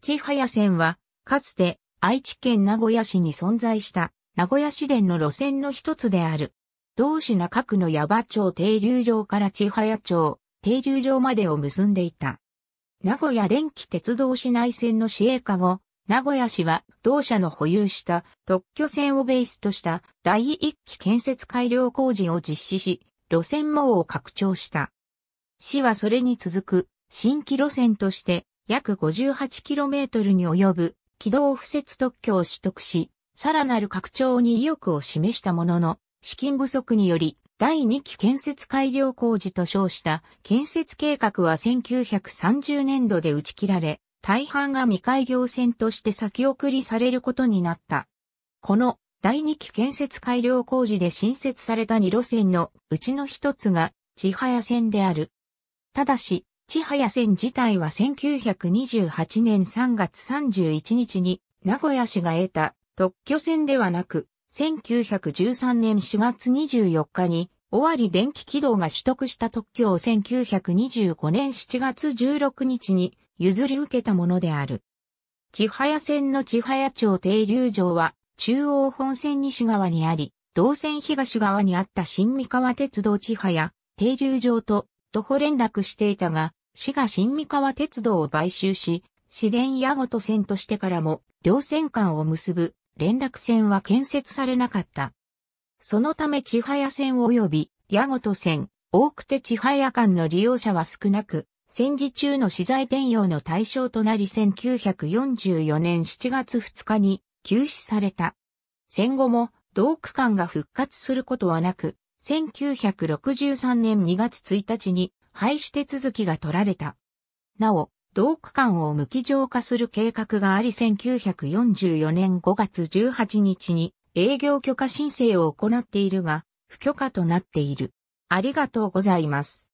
千早線は、かつて愛知県名古屋市に存在した名古屋市電の路線の一つである。同市中区の矢場町停留場から千早町停留場までを結んでいた。名古屋電気鉄道市内線の市営化後、名古屋市は同社の保有した特許線をベースとした第一期建設改良工事を実施し、路線網を拡張した。市はそれに続く新規路線として約 58km に及ぶ軌道不設特許を取得し、さらなる拡張に意欲を示したものの、資金不足により、第2期建設改良工事と称した建設計画は1930年度で打ち切られ、大半が未開業線として先送りされることになった。この第2期建設改良工事で新設された2路線のうちの一つが千早線である。ただし、千早線自体は1928年3月31日に名古屋市が得た特許線ではなく、1913年4月24日に尾張電気軌道が取得した特許を1925年7月16日に譲り受けたものである。千早線の千早町停留場は中央本線西側にあり、同線東側にあった新三河鉄道千早停留場と徒歩連絡していたが、市が新三河鉄道を買収し、市電矢ごと線としてからも、両線間を結ぶ連絡線は建設されなかった。そのため千早線及び矢ごと線、多くて千早間の利用者は少なく、戦時中の資材転用の対象となり1944年7月2日に休止された。戦後も同区間が復活することはなく、1963年2月1日に廃止手続きが取られた。なお、同区間を無機浄化する計画があり1944年5月18日に営業許可申請を行っているが、不許可となっている。ありがとうございます。